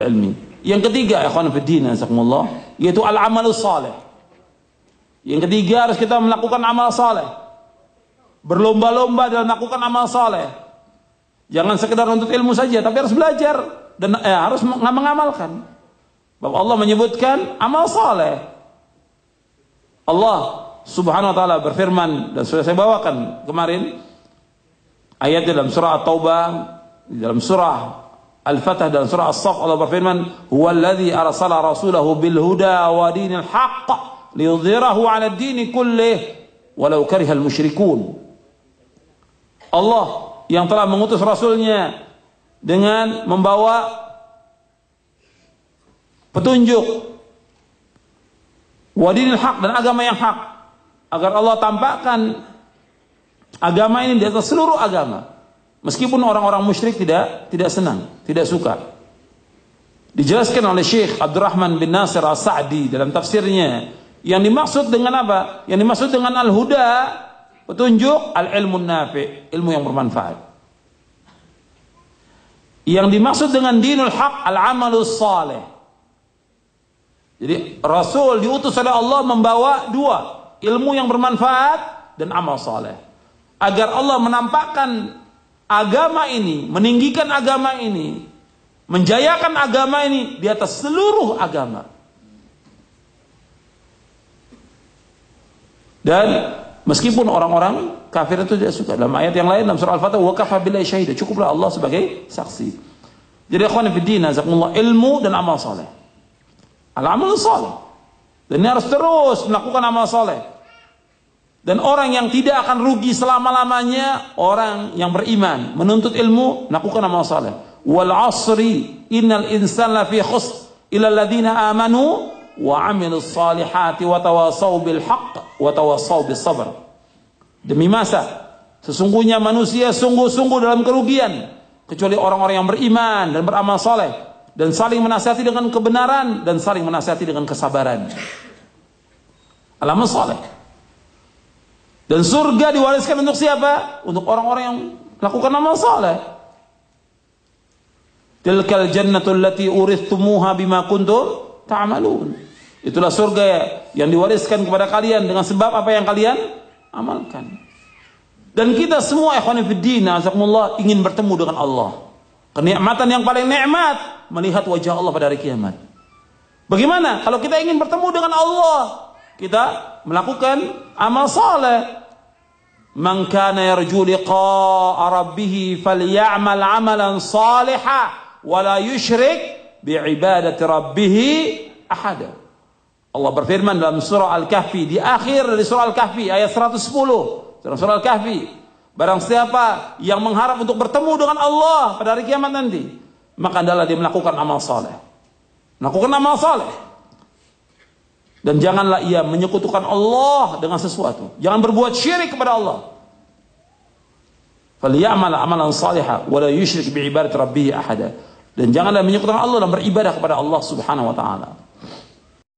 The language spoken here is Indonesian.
ilmi. Yang ketiga, ikhwan fiddin, azakumullah, yaitu al amal salih. Yang ketiga harus kita melakukan amal saleh. Berlomba-lomba dalam melakukan amal saleh. Jangan sekedar untuk ilmu saja, tapi harus belajar dan eh, harus mengamalkan. Bahwa Allah menyebutkan amal saleh. Allah Subhanahu wa taala berfirman dan sudah saya bawakan kemarin ayat dalam surah At-Taubah, dalam surah Al-Fatah dan surah As-Saf Allah berfirman, "Huwallazi arsala rasulahu bilhuda wa dinil haqq liudhirahu 'ala dini kullih walau karihal musyrikun." Allah yang telah mengutus rasulnya dengan membawa petunjuk wa dinil haq dan agama yang hak agar Allah tampakkan agama ini di atas seluruh agama Meskipun orang-orang musyrik tidak tidak senang, tidak suka. Dijelaskan oleh Syekh Abdurrahman bin Nasir al sadi dalam tafsirnya, yang dimaksud dengan apa? Yang dimaksud dengan al-huda, petunjuk al-ilmu nafi, ilmu yang bermanfaat. Yang dimaksud dengan dinul haq al-amalus saleh. Jadi Rasul diutus oleh Allah membawa dua, ilmu yang bermanfaat dan amal saleh. Agar Allah menampakkan agama ini, meninggikan agama ini, menjayakan agama ini di atas seluruh agama. Dan meskipun orang-orang kafir itu tidak suka. Dalam ayat yang lain dalam surah al Fatihah wa kafa syahida, cukuplah Allah sebagai saksi. Jadi ikhwan fiddin, azakumullah, ilmu dan amal soleh. Al-amal soleh. Dan ini harus terus melakukan amal soleh. Dan orang yang tidak akan rugi selama-lamanya orang yang beriman, menuntut ilmu, lakukan amal saleh. Wal asri innal insan lafi khus ila alladziina amanu wa 'amilus salihati wa tawasaw bil haqq wa tawasaw bis sabr. Demi masa, sesungguhnya manusia sungguh-sungguh dalam kerugian kecuali orang-orang yang beriman dan beramal saleh dan saling menasihati dengan kebenaran dan saling menasihati dengan kesabaran. Alam saleh. Dan surga diwariskan untuk siapa? Untuk orang-orang yang melakukan amal saleh. Tilkal jannatul lati uristumuha bima kuntum ta'malun. Itulah surga ya, yang diwariskan kepada kalian dengan sebab apa yang kalian amalkan. Dan kita semua ikhwan fillah azakumullah ingin bertemu dengan Allah. Kenikmatan yang paling nikmat melihat wajah Allah pada hari kiamat. Bagaimana kalau kita ingin bertemu dengan Allah? Kita melakukan amal saleh, Man kana yarju liqa'a rabbih falyamal 'amalan salihan wa la بعبادة bi'ibadati rabbih ahada. Allah berfirman dalam surah Al-Kahfi di akhir dari surah Al-Kahfi ayat 110 dalam surah Al-Kahfi Barang siapa yang mengharap untuk bertemu dengan Allah pada hari kiamat nanti, maka adalah dia melakukan amal saleh. Melakukan amal saleh Dan janganlah ia menyekutukan Allah dengan sesuatu. Jangan berbuat syirik kepada Allah. Faliyamal amalan salihah, wala yushrik bi ibadat Rabbih ahada. Dan janganlah menyekutukan Allah dan beribadah kepada Allah Subhanahu Wa Taala.